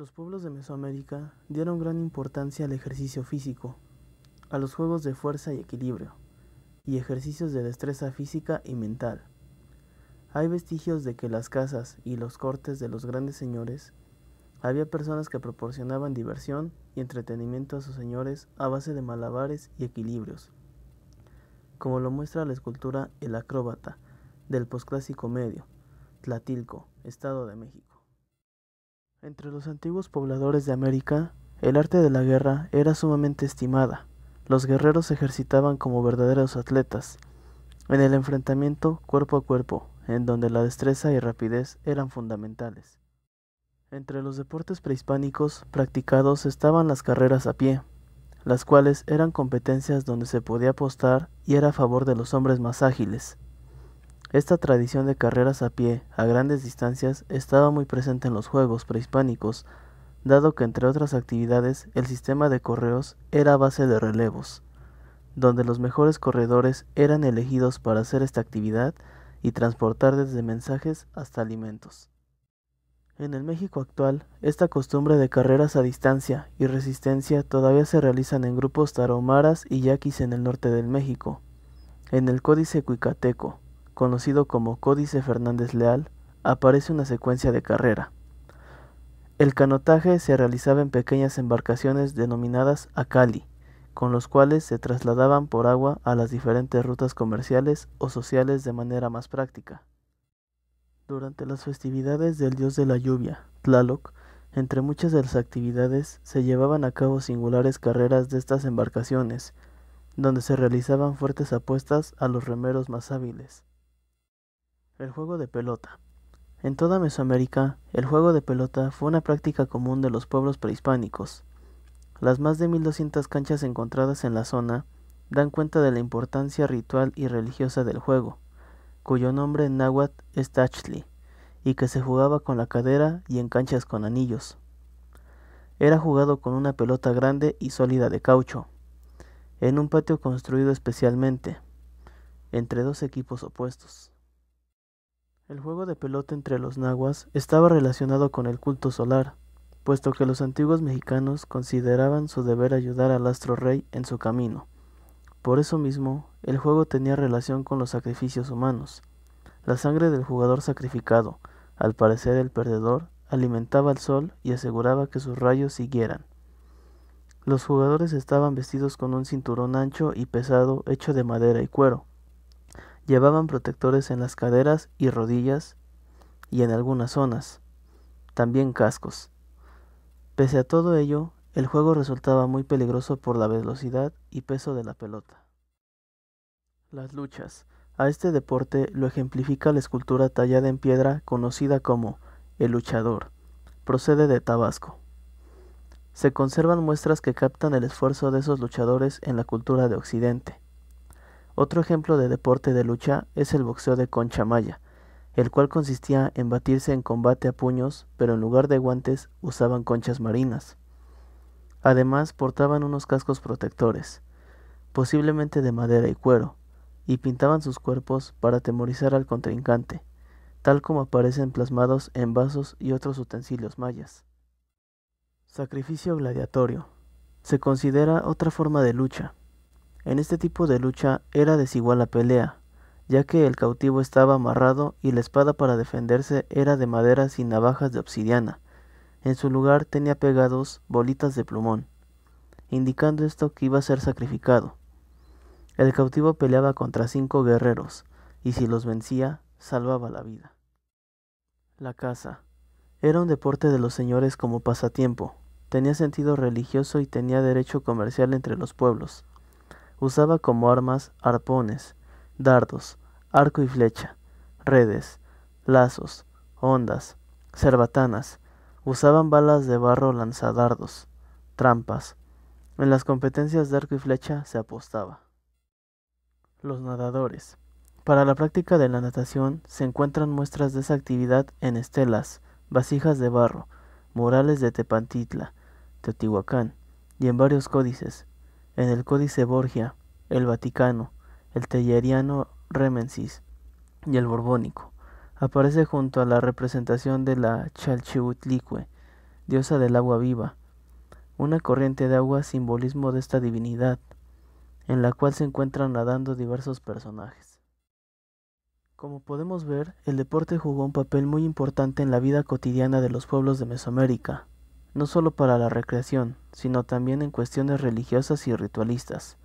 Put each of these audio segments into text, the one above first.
Los pueblos de Mesoamérica dieron gran importancia al ejercicio físico, a los juegos de fuerza y equilibrio, y ejercicios de destreza física y mental. Hay vestigios de que las casas y los cortes de los grandes señores había personas que proporcionaban diversión y entretenimiento a sus señores a base de malabares y equilibrios, como lo muestra la escultura El acróbata del posclásico medio, Tlatilco, Estado de México. Entre los antiguos pobladores de América, el arte de la guerra era sumamente estimada. Los guerreros ejercitaban como verdaderos atletas, en el enfrentamiento cuerpo a cuerpo, en donde la destreza y rapidez eran fundamentales. Entre los deportes prehispánicos practicados estaban las carreras a pie, las cuales eran competencias donde se podía apostar y era a favor de los hombres más ágiles, esta tradición de carreras a pie a grandes distancias estaba muy presente en los juegos prehispánicos, dado que entre otras actividades el sistema de correos era base de relevos, donde los mejores corredores eran elegidos para hacer esta actividad y transportar desde mensajes hasta alimentos. En el México actual, esta costumbre de carreras a distancia y resistencia todavía se realizan en grupos taromaras y yaquis en el norte del México. En el Códice Cuicateco, conocido como Códice Fernández Leal, aparece una secuencia de carrera. El canotaje se realizaba en pequeñas embarcaciones denominadas acali, con los cuales se trasladaban por agua a las diferentes rutas comerciales o sociales de manera más práctica. Durante las festividades del dios de la lluvia, Tlaloc, entre muchas de las actividades se llevaban a cabo singulares carreras de estas embarcaciones, donde se realizaban fuertes apuestas a los remeros más hábiles. El juego de pelota. En toda Mesoamérica, el juego de pelota fue una práctica común de los pueblos prehispánicos. Las más de 1200 canchas encontradas en la zona dan cuenta de la importancia ritual y religiosa del juego, cuyo nombre en náhuatl es Tachli, y que se jugaba con la cadera y en canchas con anillos. Era jugado con una pelota grande y sólida de caucho, en un patio construido especialmente, entre dos equipos opuestos. El juego de pelota entre los nahuas estaba relacionado con el culto solar, puesto que los antiguos mexicanos consideraban su deber ayudar al astro rey en su camino. Por eso mismo, el juego tenía relación con los sacrificios humanos. La sangre del jugador sacrificado, al parecer el perdedor, alimentaba al sol y aseguraba que sus rayos siguieran. Los jugadores estaban vestidos con un cinturón ancho y pesado hecho de madera y cuero, Llevaban protectores en las caderas y rodillas y en algunas zonas, también cascos. Pese a todo ello, el juego resultaba muy peligroso por la velocidad y peso de la pelota. Las luchas. A este deporte lo ejemplifica la escultura tallada en piedra conocida como El luchador. Procede de Tabasco. Se conservan muestras que captan el esfuerzo de esos luchadores en la cultura de Occidente. Otro ejemplo de deporte de lucha es el boxeo de concha maya, el cual consistía en batirse en combate a puños, pero en lugar de guantes usaban conchas marinas. Además portaban unos cascos protectores, posiblemente de madera y cuero, y pintaban sus cuerpos para atemorizar al contrincante, tal como aparecen plasmados en vasos y otros utensilios mayas. Sacrificio gladiatorio. Se considera otra forma de lucha, en este tipo de lucha era desigual la pelea, ya que el cautivo estaba amarrado y la espada para defenderse era de madera sin navajas de obsidiana. En su lugar tenía pegados bolitas de plumón, indicando esto que iba a ser sacrificado. El cautivo peleaba contra cinco guerreros, y si los vencía, salvaba la vida. La caza. Era un deporte de los señores como pasatiempo, tenía sentido religioso y tenía derecho comercial entre los pueblos. Usaba como armas arpones, dardos, arco y flecha, redes, lazos, ondas, cerbatanas. Usaban balas de barro lanzadardos, trampas. En las competencias de arco y flecha se apostaba. Los nadadores. Para la práctica de la natación se encuentran muestras de esa actividad en estelas, vasijas de barro, murales de Tepantitla, Teotihuacán y en varios códices, en el Códice Borgia, el Vaticano, el Telleriano Remensis y el Borbónico. Aparece junto a la representación de la Chalchihuitlicue, diosa del agua viva, una corriente de agua simbolismo de esta divinidad, en la cual se encuentran nadando diversos personajes. Como podemos ver, el deporte jugó un papel muy importante en la vida cotidiana de los pueblos de Mesoamérica, no solo para la recreación, sino también en cuestiones religiosas y ritualistas,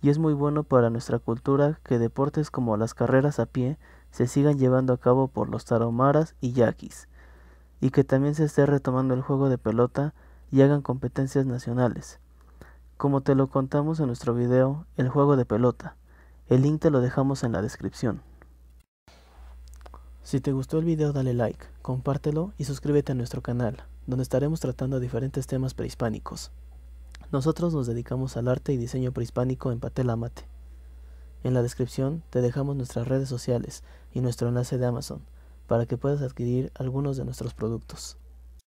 y es muy bueno para nuestra cultura que deportes como las carreras a pie se sigan llevando a cabo por los taromaras y yaquis, y que también se esté retomando el juego de pelota y hagan competencias nacionales. Como te lo contamos en nuestro video, el juego de pelota, el link te lo dejamos en la descripción. Si te gustó el video dale like, compártelo y suscríbete a nuestro canal, donde estaremos tratando diferentes temas prehispánicos. Nosotros nos dedicamos al arte y diseño prehispánico en Patel Amate. En la descripción te dejamos nuestras redes sociales y nuestro enlace de Amazon para que puedas adquirir algunos de nuestros productos.